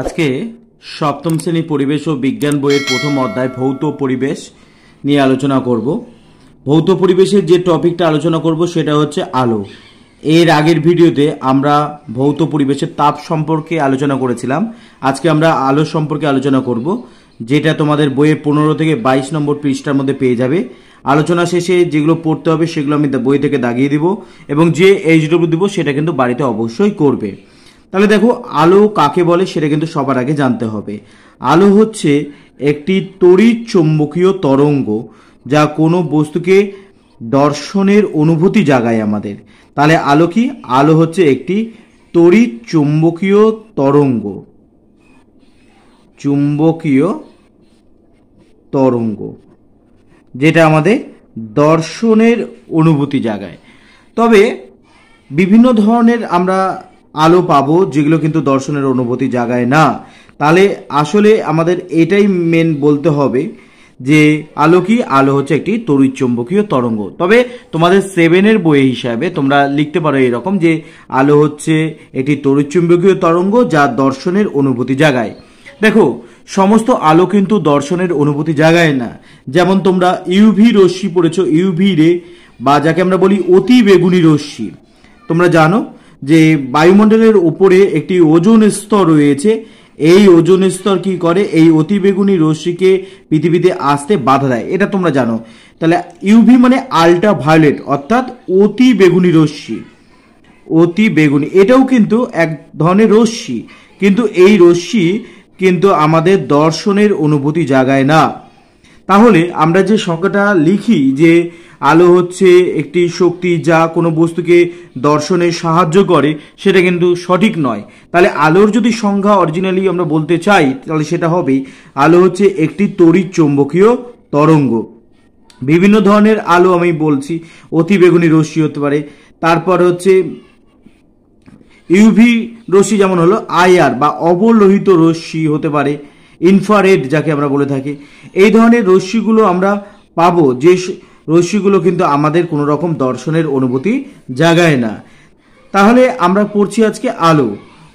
আজকে সপ্তম শ্রেণী পরিবেশ ও বিজ্ঞান বইয়ের প্রথম অধ্যায় ভৌত পরিবেশ নিয়ে আলোচনা করব ভৌত পরিবেশের যে টপিকটা আলোচনা করব সেটা হচ্ছে আলো এর আগের ভিডিওতে আমরা ভৌত পরিবেশের তাপ সম্পর্কে আলোচনা করেছিলাম আজকে আমরা আলো সম্পর্কে আলোচনা করব যেটা তোমাদের বইয়ের পনেরো থেকে বাইশ নম্বর পৃষ্ঠার মধ্যে পেয়ে যাবে আলোচনা শেষে যেগুলো পড়তে হবে সেগুলো আমি বই থেকে দাগিয়ে দিব এবং যে এইচ ডব্লিউ দিব সেটা কিন্তু বাড়িতে অবশ্যই করবে তাহলে দেখো আলো কাকে বলে সেটা কিন্তু সবার আগে জানতে হবে আলো হচ্ছে একটি তড়িৎ চৌম্বকীয় তরঙ্গ যা কোনো বস্তুকে দর্শনের অনুভূতি জাগায় আমাদের তাহলে আলো কি আলো হচ্ছে একটি তড়িৎ চুম্বকীয় তরঙ্গ চুম্বকীয় তরঙ্গ যেটা আমাদের দর্শনের অনুভূতি জাগায় তবে বিভিন্ন ধরনের আমরা আলো পাবো যেগুলো কিন্তু দর্শনের অনুভূতি জাগায় না তাহলে আসলে আমাদের এটাই মেন বলতে হবে যে আলো কি আলো হচ্ছে একটি তড়িৎ চুম্বকীয় তরঙ্গ তবে তোমাদের সেভেনের বই হিসাবে তোমরা লিখতে পারো এরকম যে আলো হচ্ছে একটি তড়িৎ চুম্বকীয় তরঙ্গ যা দর্শনের অনুভূতি জাগায় দেখো সমস্ত আলো কিন্তু দর্শনের অনুভূতি জাগায় না যেমন তোমরা ইউভি রশ্মি পড়েছ ইউভি রে বা যাকে আমরা বলি অতি বেগুনি রশ্মি তোমরা জানো যে বায়ুমণ্ডলের উপরে একটি ওজন স্তর রয়েছে এই ওজন স্তর কি করে এই অতিবেগুনি রশ্মিকে পৃথিবীতে আসতে বাধা দেয় এটা তোমরা জানো তাহলে ইউভি মানে আল্ট্রা ভায়োলেট অর্থাৎ অতি বেগুনি রশ্মি অতি বেগুনি এটাও কিন্তু এক ধরনের রশ্মি কিন্তু এই রশ্মি কিন্তু আমাদের দর্শনের অনুভূতি জাগায় না তাহলে আমরা যে সংখ্যাটা লিখি যে আলো হচ্ছে একটি শক্তি যা কোনো বস্তুকে দর্শনে সাহায্য করে সেটা কিন্তু সঠিক নয় তাহলে আলোর যদি সংখ্যা অরিজিনালি আমরা বলতে চাই তাহলে সেটা হবে আলো হচ্ছে একটি তড়িৎ চৌম্বকীয় তরঙ্গ বিভিন্ন ধরনের আলো আমি বলছি অতিবেগুনি রশ্মি হতে পারে তারপর হচ্ছে ইউভি রশ্মি যেমন হলো আইআর বা অবলোহিত রশ্মি হতে পারে ইনফারেড যাকে আমরা বলে থাকি এই ধরনের রশ্মিগুলো আমরা পাবো যে রশ্মিগুলো কিন্তু আমাদের কোনো রকম দর্শনের অনুভূতি জাগায় না তাহলে আমরা পড়ছি আজকে আলো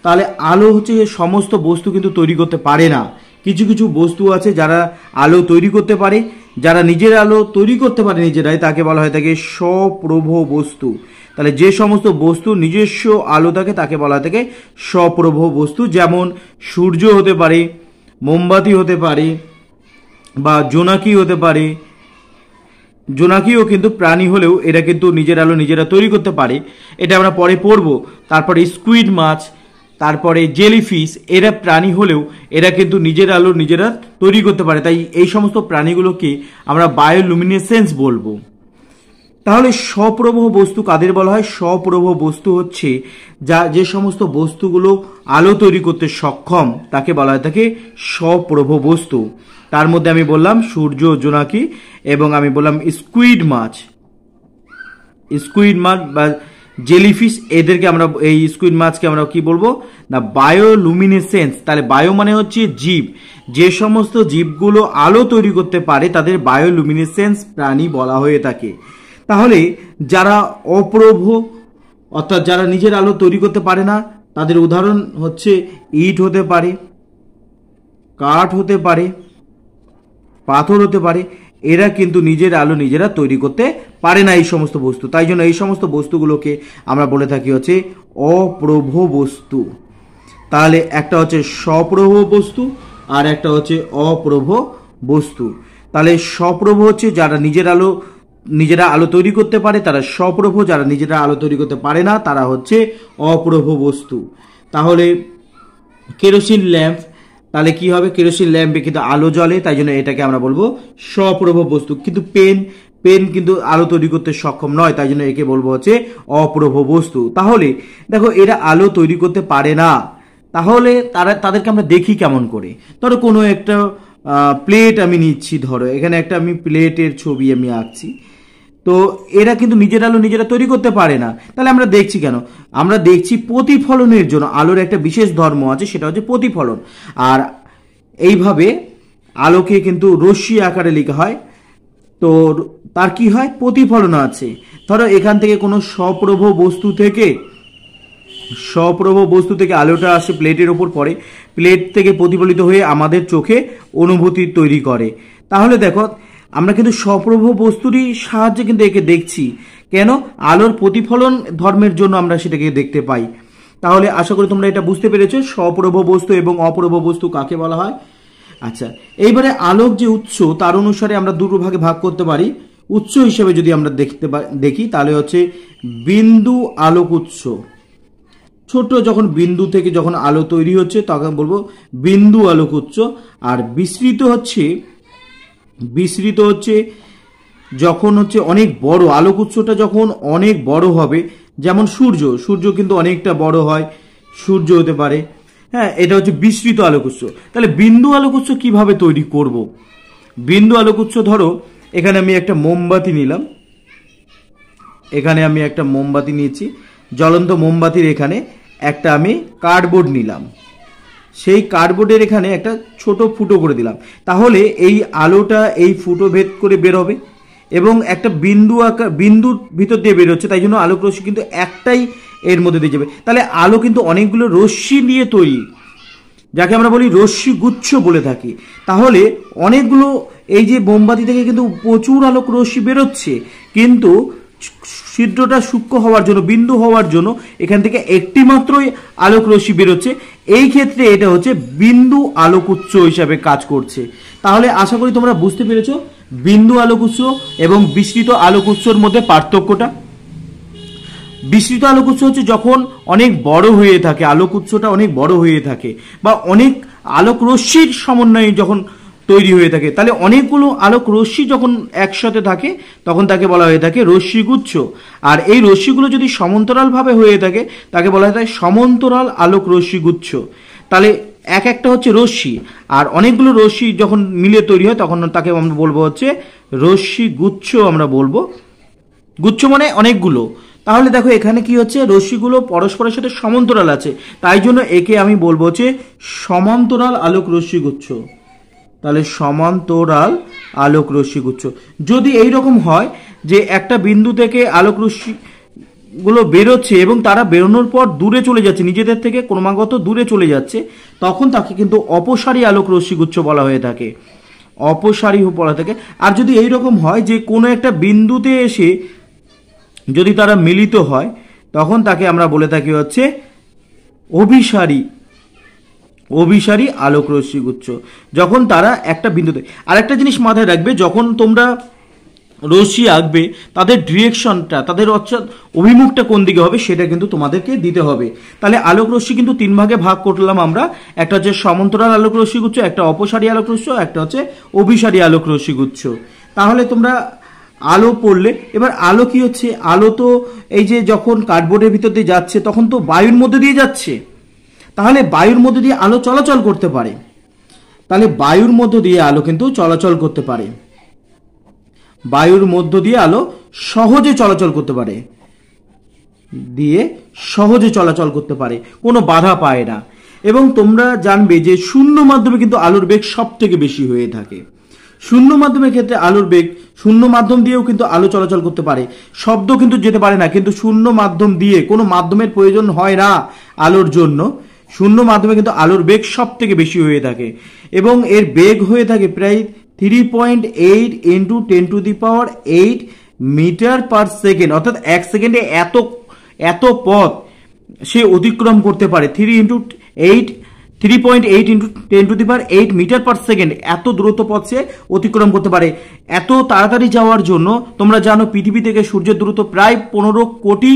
তাহলে আলো হচ্ছে সমস্ত বস্তু কিন্তু তৈরি করতে পারে না কিছু কিছু বস্তু আছে যারা আলো তৈরি করতে পারে যারা নিজের আলো তৈরি করতে পারে নিজেরাই তাকে বলা হয় থাকে স্বপ্রভ বস্তু তাহলে যে সমস্ত বস্তু নিজস্ব আলো থাকে তাকে বলা থাকে স্বপ্রভ বস্তু যেমন সূর্য হতে পারে মোমবাতি হতে পারে বা জোনাকি হতে পারে জোনাকিও কিন্তু প্রাণী হলেও এরা কিন্তু নিজের আলো নিজেরা তৈরি করতে পারে এটা আমরা পরে পড়ব তারপরে স্কুইড মাছ তারপরে জেলিফিশ এরা প্রাণী হলেও এরা কিন্তু নিজের আলো নিজেরা তৈরি করতে পারে তাই এই সমস্ত প্রাণীগুলোকে আমরা বায়োলুমিনেসেন্স বলবো তাহলে স্বপ্রভ বস্তু কাদের বলা হয় স্বপ্রবহ বস্তু হচ্ছে যা যে সমস্ত বস্তুগুলো আলো তৈরি করতে সক্ষম তাকে বলা হয় তাকে স্বপ্রভ বস্তু তার মধ্যে আমি বললাম সূর্য জোনাকি এবং আমি বললাম স্কুইড মাছ স্কুইড মাছ বা জেলিফিশ এদেরকে আমরা এই স্কুইড মাছকে আমরা কি বলবো না বায়োলুমিনেসেন্স তাহলে বায়ো মানে হচ্ছে জীব যে সমস্ত জীবগুলো আলো তৈরি করতে পারে তাদের বায়োলুমিনেসেন্স প্রাণী বলা হয়ে থাকে তাহলে যারা অপ্রভ অর্থাৎ যারা নিজের আলো তৈরি করতে পারে না তাদের উদাহরণ হচ্ছে ইট হতে পারে কাঠ হতে পারে পাথর হতে পারে এরা কিন্তু নিজের আলো নিজেরা তৈরি করতে পারে না এই সমস্ত বস্তু তাই জন্য এই সমস্ত বস্তুগুলোকে আমরা বলে থাকি হচ্ছে অপ্রভ বস্তু তাহলে একটা হচ্ছে সপ্রভ বস্তু আর একটা হচ্ছে অপ্রভ বস্তু তাহলে সপ্রভ হচ্ছে যারা নিজের আলো নিজেরা আলো তৈরি করতে পারে তারা সপ্রভ যারা নিজেরা আলো তৈরি করতে পারে না তারা হচ্ছে অপ্রভ বস্তু তাহলে কেরোসিন ল্যাম্প তাহলে কি হবে কেরোসিন ল্যাম্পে কিন্তু আলো জ্বলে তাই জন্য এটাকে আমরা বলবো সপ্রভ বস্তু কিন্তু পেন পেন কিন্তু আলো তৈরি করতে সক্ষম নয় তাই জন্য একে বলবো হচ্ছে অপ্রভ বস্তু তাহলে দেখো এরা আলো তৈরি করতে পারে না তাহলে তারা তাদেরকে আমরা দেখি কেমন করে ধরো কোনো একটা প্লেট আমি নিচ্ছি ধরো এখানে একটা আমি প্লেটের ছবি আমি আঁকছি তো এরা কিন্তু নিজের আলো নিজেরা তৈরি করতে পারে না তাহলে আমরা দেখছি কেন আমরা দেখছি প্রতিফলনের জন্য আলোর একটা বিশেষ ধর্ম আছে সেটা হচ্ছে প্রতিফলন আর এইভাবে আলোকে কিন্তু রশ্মি আকারে লেখা হয় তো তার কি হয় প্রতিফলন আছে ধরো এখান থেকে কোনো সপ্রভ বস্তু থেকে সপ্রভ বস্তু থেকে আলোটা আসে প্লেটের ওপর পড়ে প্লেট থেকে প্রতিফলিত হয়ে আমাদের চোখে অনুভূতি তৈরি করে তাহলে দেখো আমরা কিন্তু সপ্রভ বস্তুরই সাহায্যে কিন্তু একে দেখছি কেন আলোর প্রতিফলন ধর্মের জন্য আমরা সেটাকে দেখতে পাই তাহলে আশা করি তোমরা এটা বুঝতে পেরেছো সপ্রভ বস্তু এবং অপ্রভ বস্তু কাকে বলা হয় আচ্ছা এইবারে আলোক যে উৎস তার অনুসারে আমরা দুটো ভাগে ভাগ করতে পারি উৎস হিসেবে যদি আমরা দেখতে দেখি তাহলে হচ্ছে বিন্দু আলোক উৎস ছোট যখন বিন্দু থেকে যখন আলো তৈরি হচ্ছে তখন বলবো বিন্দু আলোক উৎস আর বিস্তৃত হচ্ছে বিস্তৃত হচ্ছে যখন হচ্ছে অনেক বড় আলোক উৎসটা যখন অনেক বড় হবে যেমন সূর্য সূর্য কিন্তু অনেকটা বড় হয় সূর্য হতে পারে হ্যাঁ এটা হচ্ছে বিস্তৃত আলোক উৎস তাহলে বিন্দু আলোক উৎস কীভাবে তৈরি করব। বিন্দু আলোক উৎস ধরো এখানে আমি একটা মোমবাতি নিলাম এখানে আমি একটা মোমবাতি নিয়েছি জ্বলন্ত মোমবাতির এখানে একটা আমি কার্ডবোর্ড নিলাম সেই কার্ডবোর্ডের এখানে একটা ছোট ফুটো করে দিলাম তাহলে এই আলোটা এই ফুটো ভেদ করে বের হবে এবং একটা বিন্দু আকার বিন্দুর ভিতর দিয়ে বের হচ্ছে তাই জন্য আলোক রশ্মি কিন্তু একটাই এর মধ্যে দিয়ে যাবে তাহলে আলো কিন্তু অনেকগুলো রশ্মি নিয়ে তৈরি যাকে আমরা বলি রশ্মি গুচ্ছ বলে থাকি তাহলে অনেকগুলো এই যে মোমবাতি থেকে কিন্তু প্রচুর আলোক রশ্মি বেরোচ্ছে কিন্তু ছিদ্রটা সূক্ষ্ম হওয়ার জন্য বিন্দু হওয়ার জন্য এখান থেকে একটি মাত্রই আলোক রশ্মি বেরোচ্ছে এই ক্ষেত্রে এটা হচ্ছে বিন্দু আলোক উৎস হিসাবে কাজ করছে তাহলে আশা করি তোমরা বুঝতে পেরেছ বিন্দু আলোক উৎস এবং বিস্তৃত আলোক উৎসর মধ্যে পার্থক্যটা বিস্তৃত আলোক উৎস হচ্ছে যখন অনেক বড় হয়ে থাকে আলোক উৎসটা অনেক বড় হয়ে থাকে বা অনেক আলোক রশ্মির সমন্বয়ে যখন তৈরি হয়ে থাকে তাহলে অনেকগুলো আলোক রশ্মি যখন একসাথে থাকে তখন তাকে বলা হয়ে থাকে রশ্মিগুচ্ছ আর এই রশ্মিগুলো যদি সমান্তরালভাবে হয়ে থাকে তাকে বলা হয়ে থাকে সমান্তরাল আলোক রশ্মিগুচ্ছ তাহলে এক একটা হচ্ছে রশ্মি আর অনেকগুলো রশ্মি যখন মিলে তৈরি হয় তখন তাকে আমরা বলবো হচ্ছে রশ্মিগুচ্ছ আমরা বলবো গুচ্ছ মানে অনেকগুলো তাহলে দেখো এখানে কি হচ্ছে রশ্মিগুলো পরস্পরের সাথে সমান্তরাল আছে তাই জন্য একে আমি বলবো হচ্ছে সমান্তরাল আলোক রশ্মিগুচ্ছ তাহলে সমান্তরাল আলোক রশ্মিগুচ্ছ যদি এই রকম হয় যে একটা বিন্দু থেকে আলোক রশ্মি গুলো বেরোচ্ছে এবং তারা বেরোনোর পর দূরে চলে যাচ্ছে নিজেদের থেকে ক্রমাগত দূরে চলে যাচ্ছে তখন তাকে কিন্তু অপসারী আলোক রশ্মিগুচ্ছ বলা হয়ে থাকে অপসারী বলা থাকে আর যদি এই রকম হয় যে কোনো একটা বিন্দুতে এসে যদি তারা মিলিত হয় তখন তাকে আমরা বলে থাকি হচ্ছে অভিসারী অভিসারী রশ্মি গুচ্ছ যখন তারা একটা বিন্দুতে আরেকটা জিনিস মাথায় রাখবে যখন তোমরা রশ্মি আঁকবে তাদের ডিরেকশনটা তাদের অর্থাৎ অভিমুখটা কোন দিকে হবে সেটা কিন্তু তোমাদেরকে দিতে হবে তাহলে আলোক রশ্মি কিন্তু তিন ভাগে ভাগ করলাম আমরা একটা হচ্ছে সমান্তরাল আলোক রশ্মি গুচ্ছ একটা অপসারী আলোক রশ্মি একটা হচ্ছে অভিসারী আলোক রশ্মি গুচ্ছ তাহলে তোমরা আলো পড়লে এবার আলো কি হচ্ছে আলো তো এই যে যখন কার্ডবোর্ডের ভিতর দিয়ে যাচ্ছে তখন তো বায়ুর মধ্যে দিয়ে যাচ্ছে তাহলে বায়ুর মধ্য দিয়ে আলো চলাচল করতে পারে তাহলে বায়ুর মধ্য দিয়ে আলো কিন্তু চলাচল করতে পারে বায়ুর মধ্য দিয়ে আলো সহজে চলাচল করতে পারে দিয়ে সহজে চলাচল করতে পারে কোনো বাধা পায় না এবং তোমরা জানবে যে শূন্য মাধ্যমে কিন্তু আলোর বেগ সব থেকে বেশি হয়ে থাকে শূন্য মাধ্যমের ক্ষেত্রে আলোর বেগ শূন্য মাধ্যম দিয়েও কিন্তু আলো চলাচল করতে পারে শব্দ কিন্তু যেতে পারে না কিন্তু শূন্য মাধ্যম দিয়ে কোনো মাধ্যমের প্রয়োজন হয় না আলোর জন্য শূন্য মাধ্যমে কিন্তু আলোর বেগ সব থেকে বেশি হয়ে থাকে এবং এর বেগ হয়ে থাকে প্রায় three point eight into ten to the power eight metre per second অর্থাৎ এক সেকেন্ডে এত এত পথ সে অতিক্রম করতে পারে three into eight three point eight into ten to the power eight metre per second এত দ্রুত পথ সে অতিক্রম করতে পারে এত তাড়াতাড়ি যাওয়ার জন্য তোমরা জানো পৃথিবী থেকে সূর্যের দ্রুত প্রায় পনেরো কোটি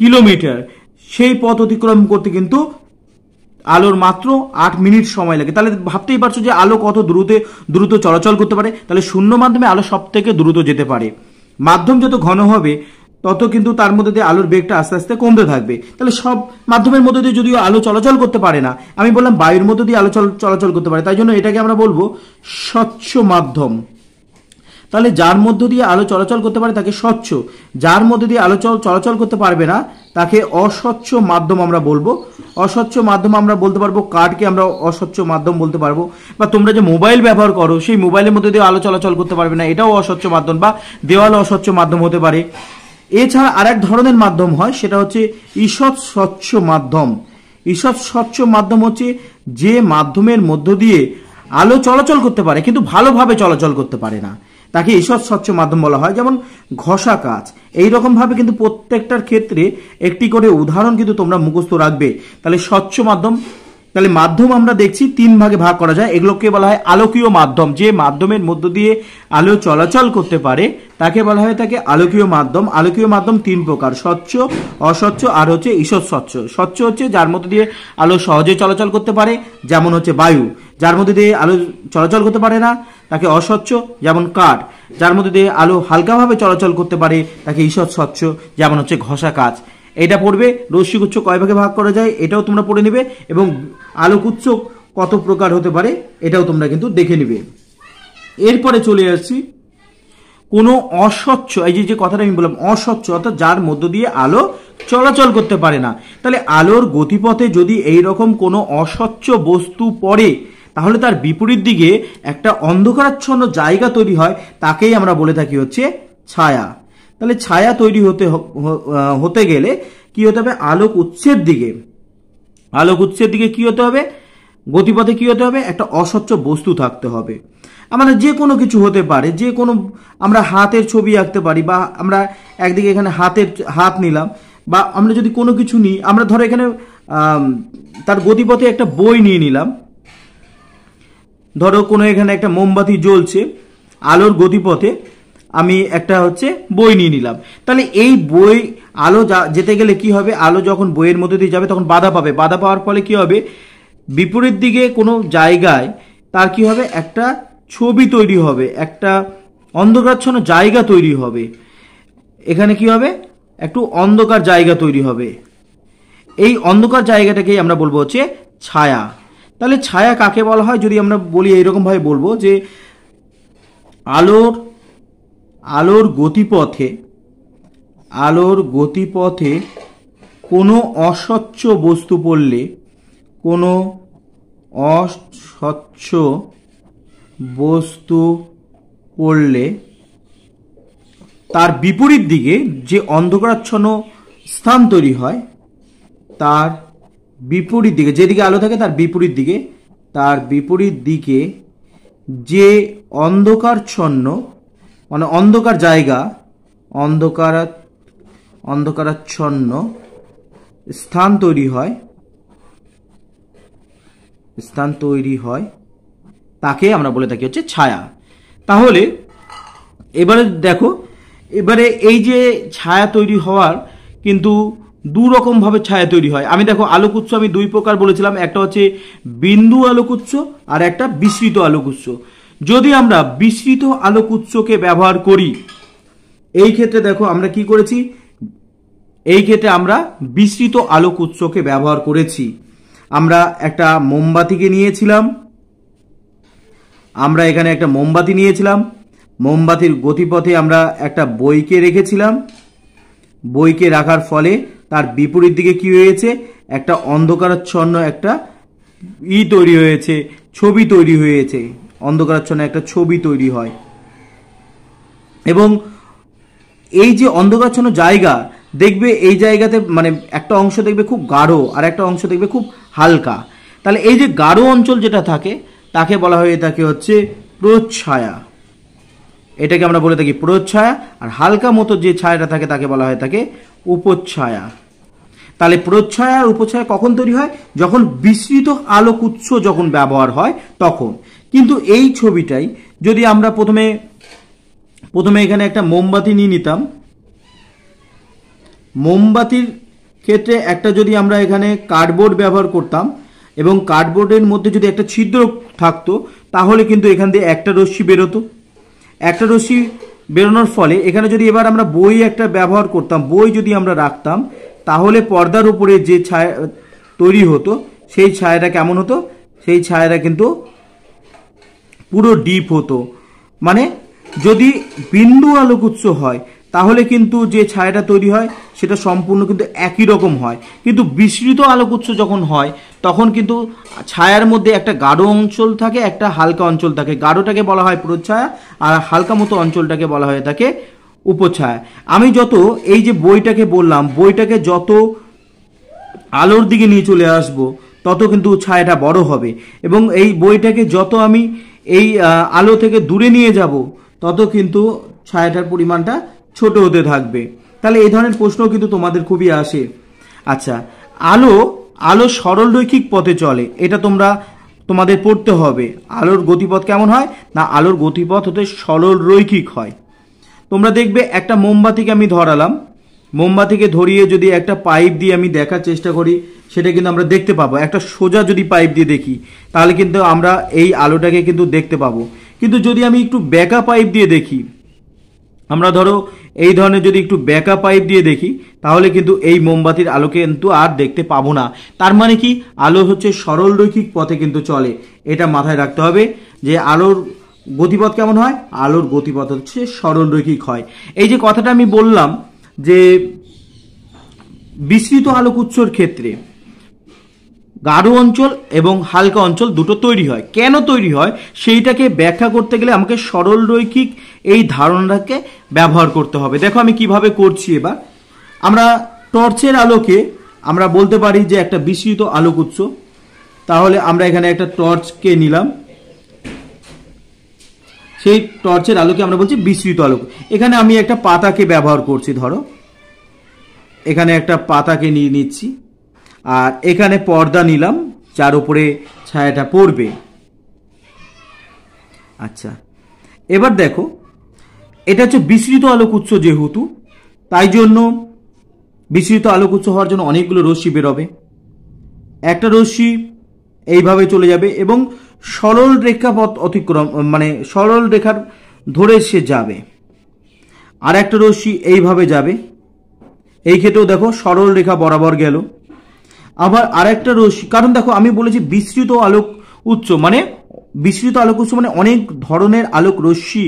কিলোমিটার সেই পথ অতিক্রম করতে কিন্তু আলোর মাত্র আট মিনিট সময় লাগে তাহলে ভাবতেই পারছো যে আলো কত দ্রুতে দ্রুত চলাচল করতে পারে তাহলে শূন্য মাধ্যমে আলো সব থেকে দ্রুত যেতে পারে মাধ্যম যত ঘন হবে তত কিন্তু তার মধ্যে দিয়ে আলোর বেগটা আস্তে আস্তে কমতে থাকবে তাহলে সব মাধ্যমের মধ্যে দিয়ে যদিও আলো চলাচল করতে পারে না আমি বললাম বায়ুর মধ্যে দিয়ে আলো চলাচল করতে পারে তাই জন্য এটাকে আমরা বলবো স্বচ্ছ মাধ্যম তাহলে যার মধ্য দিয়ে আলো চলাচল করতে পারে তাকে স্বচ্ছ যার মধ্য দিয়ে আলো চলাচল করতে পারবে না তাকে অস্বচ্ছ মাধ্যম আমরা বলবো অস্বচ্ছ মাধ্যম আমরা বলতে পারবো কার্ডকে আমরা অস্বচ্ছ মাধ্যম বলতে পারবো বা তোমরা যে মোবাইল ব্যবহার করো সেই মোবাইলের মধ্যে দিয়ে আলো চলাচল করতে পারবে না এটাও অস্বচ্ছ মাধ্যম বা দেওয়াল অস্বচ্ছ মাধ্যম হতে পারে এছাড়া আর এক ধরনের মাধ্যম হয় সেটা হচ্ছে ঈষৎ স্বচ্ছ মাধ্যম ঈষৎ স্বচ্ছ মাধ্যম হচ্ছে যে মাধ্যমের মধ্য দিয়ে আলো চলাচল করতে পারে কিন্তু ভালোভাবে চলাচল করতে পারে না তাকে ঈশ্বর স্বচ্ছ মাধ্যম বলা হয় যেমন ঘষা কাজ এই ভাবে কিন্তু প্রত্যেকটার ক্ষেত্রে একটি করে উদাহরণ কিন্তু তোমরা মুখস্থ রাখবে তাহলে স্বচ্ছ মাধ্যম তাহলে মাধ্যম আমরা দেখছি তিন ভাগে ভাগ করা যায় এগুলোকে বলা হয় আলোকীয় মাধ্যম যে মাধ্যমের মধ্য দিয়ে আলো চলাচল করতে পারে তাকে বলা হয় তাকে আলোকীয় মাধ্যম আলোকীয় মাধ্যম তিন প্রকার স্বচ্ছ অস্বচ্ছ আর হচ্ছে ঈশ্বর স্বচ্ছ স্বচ্ছ হচ্ছে যার মধ্য দিয়ে আলো সহজে চলাচল করতে পারে যেমন হচ্ছে বায়ু যার মধ্যে দিয়ে আলো চলাচল করতে পারে না তাকে অস্বচ্ছ যেমন কাঠ যার মধ্যে দিয়ে আলো হালকাভাবে চলাচল করতে পারে তাকে ঈশ্বর স্বচ্ছ যেমন হচ্ছে ঘষা কাজ এটা পড়বে রশ্মিক উৎস কয় ভাগে ভাগ করা যায় এটাও তোমরা পড়ে নেবে এবং আলোক উৎস কত প্রকার হতে পারে এটাও তোমরা কিন্তু দেখে নেবে এরপরে চলে আসছি কোনো অস্বচ্ছ এই যে যে কথাটা আমি বললাম অস্বচ্ছ অর্থাৎ যার মধ্য দিয়ে আলো চলাচল করতে পারে না তাহলে আলোর গতিপথে যদি এই রকম কোনো অস্বচ্ছ বস্তু পড়ে তাহলে তার বিপরীত দিকে একটা অন্ধকারাচ্ছন্ন জায়গা তৈরি হয় তাকেই আমরা বলে থাকি হচ্ছে ছায়া তাহলে ছায়া তৈরি হতে হতে গেলে কি হতে হবে আলোক উৎসের দিকে আলোক উৎসের দিকে কি হতে হবে গতিপথে কি হতে হবে একটা অস্বচ্ছ বস্তু থাকতে হবে আমাদের যে কোনো কিছু হতে পারে যে কোনো আমরা হাতের ছবি আঁকতে পারি বা আমরা একদিকে এখানে হাতের হাত নিলাম বা আমরা যদি কোনো কিছু নিই আমরা ধরো এখানে তার গতিপথে একটা বই নিয়ে নিলাম ধরো কোনো এখানে একটা মোমবাতি জ্বলছে আলোর গতিপথে আমি একটা হচ্ছে বই নিয়ে নিলাম তাহলে এই বই আলো যেতে গেলে কি হবে আলো যখন বইয়ের মধ্যে দিয়ে যাবে তখন বাধা পাবে বাধা পাওয়ার ফলে কি হবে বিপরীত দিকে কোনো জায়গায় তার কি হবে একটা ছবি তৈরি হবে একটা অন্ধকারচ্ছন্ন জায়গা তৈরি হবে এখানে কি হবে একটু অন্ধকার জায়গা তৈরি হবে এই অন্ধকার জায়গাটাকেই আমরা বলবো হচ্ছে ছায়া তাহলে ছায়া কাকে বলা হয় যদি আমরা বলি এইরকমভাবে বলবো যে আলোর আলোর গতিপথে আলোর গতিপথে কোনো অস্বচ্ছ বস্তু পড়লে কোনো অস্বচ্ছ বস্তু পড়লে তার বিপরীত দিকে যে অন্ধকারাচ্ছন্ন স্থান তৈরি হয় তার বিপরীত দিকে যেদিকে আলো থাকে তার বিপরীত দিকে তার বিপরীত দিকে যে অন্ধকারচ্ছন্ন মানে অন্ধকার জায়গা অন্ধকার অন্ধকারাচ্ছন্ন স্থান তৈরি হয় স্থান তৈরি হয় তাকে আমরা বলে থাকি হচ্ছে ছায়া তাহলে এবারে দেখো এবারে এই যে ছায়া তৈরি হওয়ার কিন্তু দু রকমভাবে ছায়া তৈরি হয় আমি দেখো আলোক উৎস আমি দুই প্রকার বলেছিলাম একটা হচ্ছে বিন্দু আলোক উৎস আর একটা বিস্তৃত আলোক উৎস যদি আমরা বিস্তৃত আলোক উৎসকে ব্যবহার করি এই ক্ষেত্রে দেখো আমরা কি করেছি এই ক্ষেত্রে আমরা বিস্তৃত আলোক উৎসকে ব্যবহার করেছি আমরা একটা মোমবাতিকে নিয়েছিলাম আমরা এখানে একটা মোমবাতি নিয়েছিলাম মোমবাতির গতিপথে আমরা একটা বইকে রেখেছিলাম বইকে রাখার ফলে তার বিপরীত দিকে কি হয়েছে একটা অন্ধকারাচ্ছন্ন একটা ই তৈরি হয়েছে ছবি তৈরি হয়েছে অন্ধকারাচ্ছন্ন একটা ছবি তৈরি হয় এবং এই যে অন্ধকারাচ্ছন্ন জায়গা দেখবে এই জায়গাতে মানে একটা অংশ দেখবে খুব গাঢ় আর একটা অংশ দেখবে খুব হালকা তাহলে এই যে গাঢ় অঞ্চল যেটা থাকে তাকে বলা হয়ে থাকে হচ্ছে প্রচ্ছায়া এটাকে আমরা বলে থাকি প্রচ্ছায়া আর হালকা মতো যে ছায়াটা থাকে তাকে বলা হয়ে থাকে উপচ্ছায়া তাহলে প্রচ্ছয় আর উপচ্ছয় কখন তৈরি হয় যখন বিস্তৃত আলোক উৎস যখন ব্যবহার হয় তখন কিন্তু এই ছবিটাই যদি আমরা প্রথমে প্রথমে এখানে একটা মোমবাতি নিয়ে নিতাম মোমবাতির ক্ষেত্রে একটা যদি আমরা এখানে কার্ডবোর্ড ব্যবহার করতাম এবং কার্ডবোর্ডের মধ্যে যদি একটা ছিদ্র থাকতো তাহলে কিন্তু এখান দিয়ে একটা রশ্মি বেরোতো একটা রশ্মি বেরোনোর ফলে এখানে যদি এবার আমরা বই একটা ব্যবহার করতাম বই যদি আমরা রাখতাম তাহলে পর্দার উপরে যে ছায়া তৈরি হতো সেই ছায়াটা কেমন হতো সেই ছায়াটা কিন্তু পুরো ডিপ হতো মানে যদি বিন্দু আলোক উৎস হয় তাহলে কিন্তু যে ছায়াটা তৈরি হয় সেটা সম্পূর্ণ কিন্তু একই রকম হয় কিন্তু বিস্তৃত আলোক উৎস যখন হয় তখন কিন্তু ছায়ার মধ্যে একটা গাঢ় অঞ্চল থাকে একটা হালকা অঞ্চল থাকে গাঢ়টাকে বলা হয় প্রচ্ছায়া আর হালকা মতো অঞ্চলটাকে বলা হয়ে থাকে উপছায়া আমি যত এই যে বইটাকে বললাম বইটাকে যত আলোর দিকে নিয়ে চলে আসব তত কিন্তু ছায়াটা বড় হবে এবং এই বইটাকে যত আমি এই আলো থেকে দূরে নিয়ে যাব তত কিন্তু ছায়াটার পরিমাণটা ছোট হতে থাকবে তাহলে এই ধরনের প্রশ্ন কিন্তু তোমাদের খুবই আসে আচ্ছা আলো আলো সরল রৈখিক পথে চলে এটা তোমরা তোমাদের পড়তে হবে আলোর গতিপথ কেমন হয় না আলোর গতিপথ হতে সরল রৈখিক হয় তোমরা দেখবে একটা মোমবাতিকে আমি ধরালাম মোমবাতিকে ধরিয়ে যদি একটা পাইপ দিয়ে আমি দেখার চেষ্টা করি সেটা কিন্তু আমরা দেখতে পাবো একটা সোজা যদি পাইপ দিয়ে দেখি তাহলে কিন্তু আমরা এই আলোটাকে কিন্তু দেখতে পাবো কিন্তু যদি আমি একটু ব্যাকা পাইপ দিয়ে দেখি আমরা ধরো এই ধরনের যদি একটু ব্যাকা পাইপ দিয়ে দেখি তাহলে কিন্তু এই মোমবাতির আলোকে কিন্তু আর দেখতে পাবো না তার মানে কি আলো হচ্ছে সরল রৈখিক পথে কিন্তু চলে এটা মাথায় রাখতে হবে যে আলোর গতিপথ কেমন হয় আলোর গতিপথ হচ্ছে সরলরৈখিক হয় এই যে কথাটা আমি বললাম যে বিস্তৃত উৎসর ক্ষেত্রে গাঢ় অঞ্চল এবং হালকা অঞ্চল দুটো তৈরি হয় কেন তৈরি হয় সেইটাকে ব্যাখ্যা করতে গেলে আমাকে সরল রৈখিক এই ধারণাটাকে ব্যবহার করতে হবে দেখো আমি কিভাবে করছি এবার আমরা টর্চের আলোকে আমরা বলতে পারি যে একটা বিস্তৃত আলোক উৎস তাহলে আমরা এখানে একটা টর্চকে নিলাম সেই টর্চের আলোকে আমরা বলছি বিস্তৃত আলোক এখানে আমি একটা পাতাকে ব্যবহার করছি ধরো এখানে একটা পাতাকে নিয়ে নিচ্ছি আর এখানে পর্দা নিলাম যার উপরে ছায়াটা পড়বে আচ্ছা এবার দেখো এটা হচ্ছে বিস্তৃত আলোক উৎস যেহেতু তাই জন্য বিস্তৃত আলোক উৎস হওয়ার জন্য অনেকগুলো রশ্মি বেরোবে একটা রশ্মি এইভাবে চলে যাবে এবং সরল রেখাপথ অতিক্রম মানে সরল রেখার ধরে সে যাবে আর একটা রশ্মি এইভাবে যাবে এই ক্ষেত্রেও দেখো সরল রেখা বরাবর গেল আবার আরেকটা রশ্মি কারণ দেখো আমি বলেছি বিস্তৃত আলোক উৎস মানে বিস্তৃত আলোক উচ্চ মানে অনেক ধরনের আলোক রশ্মি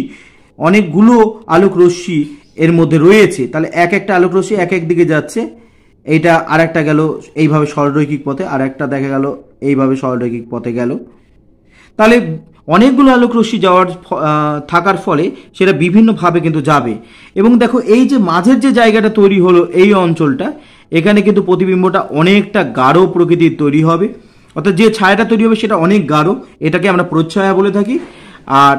অনেকগুলো আলোক রশ্মি এর মধ্যে রয়েছে তাহলে এক একটা আলোক রশ্মি এক এক দিকে যাচ্ছে এইটা আর একটা গেল এইভাবে সরলরৈখিক পথে আর একটা দেখা গেল এইভাবে সরলরৈখিক পথে গেল তাহলে অনেকগুলো আলোক রশ্মি যাওয়ার থাকার ফলে সেটা বিভিন্নভাবে কিন্তু যাবে এবং দেখো এই যে মাঝের যে জায়গাটা তৈরি হলো এই অঞ্চলটা এখানে কিন্তু প্রতিবিম্বটা অনেকটা গাঢ় প্রকৃতির তৈরি হবে অর্থাৎ যে ছায়াটা তৈরি হবে সেটা অনেক গাঢ় এটাকে আমরা প্রচ্ছায়া বলে থাকি আর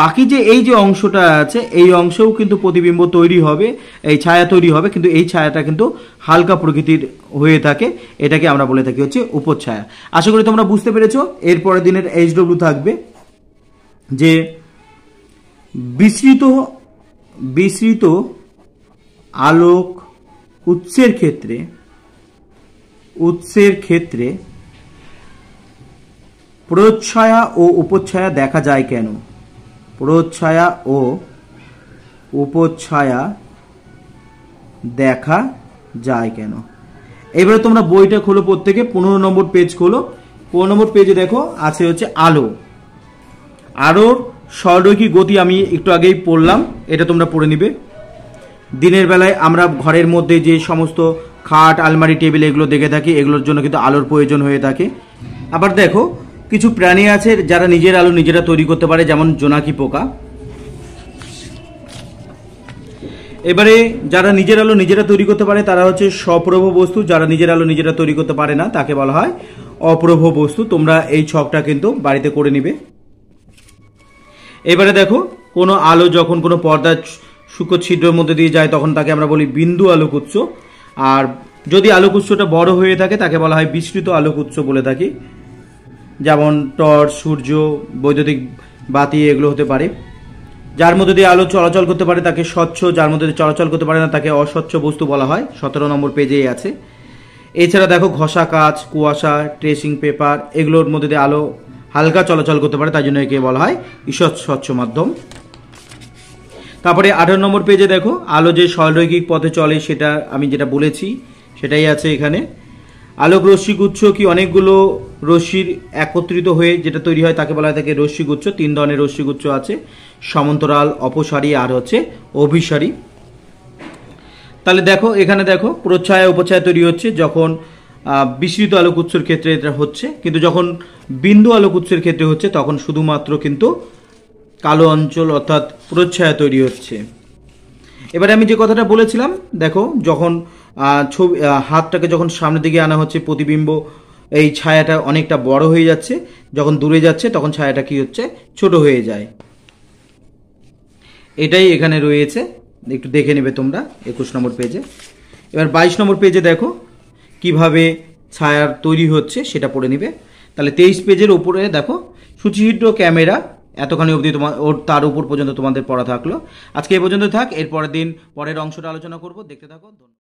বাকি যে এই যে অংশটা আছে এই অংশেও কিন্তু প্রতিবিম্ব তৈরি হবে এই ছায়া তৈরি হবে কিন্তু এই ছায়াটা কিন্তু হালকা প্রকৃতির হয়ে থাকে এটাকে আমরা বলে থাকি হচ্ছে উপছায়া আশা করি তোমরা বুঝতে পেরেছো এরপরের দিনের এইচ ডব্লিউ থাকবে যে বিস্তৃত বিস্তৃত আলোক উৎসের ক্ষেত্রে উৎসের ক্ষেত্রে প্রচ্ছায়া ও উপচ্ছায়া দেখা যায় কেন প্রচ্ছায়া ও উপচ্ছায়া দেখা যায় কেন এবারে তোমরা বইটা খোলো প্রত্যেকে পনেরো নম্বর পেজ খোলো পনেরো নম্বর পেজে দেখো আছে হচ্ছে আলো আলোর স্বরৈখিক গতি আমি একটু আগেই পড়লাম এটা তোমরা পড়ে নিবে দিনের বেলায় আমরা ঘরের মধ্যে যে সমস্ত খাট আলমারি টেবিল এগুলো দেখে থাকি এগুলোর জন্য কিন্তু আলোর প্রয়োজন হয়ে থাকে আবার দেখো কিছু প্রাণী আছে যারা নিজের আলো নিজেরা তৈরি করতে পারে যেমন জোনাকি পোকা এবারে যারা নিজের আলো নিজেরা তৈরি করতে পারে তারা হচ্ছে সপ্রভ বস্তু যারা নিজের আলো নিজেরা তৈরি করতে পারে না তাকে বলা হয় অপ্রভ বস্তু তোমরা এই ছকটা কিন্তু বাড়িতে করে নিবে এবারে দেখো কোনো আলো যখন কোনো পর্দা শুকো ছিদ্রের মধ্যে দিয়ে যায় তখন তাকে আমরা বলি বিন্দু আলোকুচ্ছ আর যদি আলোকুচ্ছটা বড় হয়ে থাকে তাকে বলা হয় বিস্তৃত আলোকুচ্ছ বলে থাকি যেমন টর্চ সূর্য বৈদ্যুতিক বাতি এগুলো হতে পারে যার মধ্যে দিয়ে আলো চলাচল করতে পারে তাকে স্বচ্ছ যার মধ্যে দিয়ে চলাচল করতে পারে না তাকে অস্বচ্ছ বস্তু বলা হয় সতেরো নম্বর পেজেই আছে এছাড়া দেখো ঘষা কাজ কুয়াশা ট্রেসিং পেপার এগুলোর মধ্যে দিয়ে আলো হালকা চলাচল করতে পারে তাই জন্য একে বলা হয় ঈশ্বর স্বচ্ছ মাধ্যম তারপরে আঠারো নম্বর পেজে দেখো আলো যে সরৈখিক পথে চলে সেটা আমি যেটা বলেছি সেটাই আছে এখানে আলোক গুচ্ছ কি অনেকগুলো রশ্মির একত্রিত হয়ে যেটা তৈরি হয় তাকে বলা হয় তাকে রশ্মিগুচ্ছ তিন ধরনের রশ্মিগুচ্ছ আছে সমান্তরাল অপসারী আর হচ্ছে অভিসারী তাহলে দেখো এখানে দেখো প্রচ্ছায় উপচ্ছায় তৈরি হচ্ছে যখন বিস্তৃত আলোক উৎসের ক্ষেত্রে এটা হচ্ছে কিন্তু যখন বিন্দু আলোক উৎসের ক্ষেত্রে হচ্ছে তখন শুধুমাত্র কিন্তু কালো অঞ্চল অর্থাৎ প্রচ্ছায়া তৈরি হচ্ছে এবারে আমি যে কথাটা বলেছিলাম দেখো যখন ছবি হাতটাকে যখন সামনের দিকে আনা হচ্ছে প্রতিবিম্ব এই ছায়াটা অনেকটা বড় হয়ে যাচ্ছে যখন দূরে যাচ্ছে তখন ছায়াটা কি হচ্ছে ছোট হয়ে যায় এটাই এখানে রয়েছে একটু দেখে নেবে তোমরা একুশ নম্বর পেজে এবার বাইশ নম্বর পেজে দেখো কিভাবে ছায়ার তৈরি হচ্ছে সেটা পড়ে নিবে তাহলে তেইশ পেজের ওপরে দেখো সূচিহিদ্র ক্যামেরা এতখানি অবধি তোমার ওর তার উপর পর্যন্ত তোমাদের পড়া থাকলো আজকে এ পর্যন্ত থাক এরপরের দিন পরের অংশটা আলোচনা করব দেখতে থাকো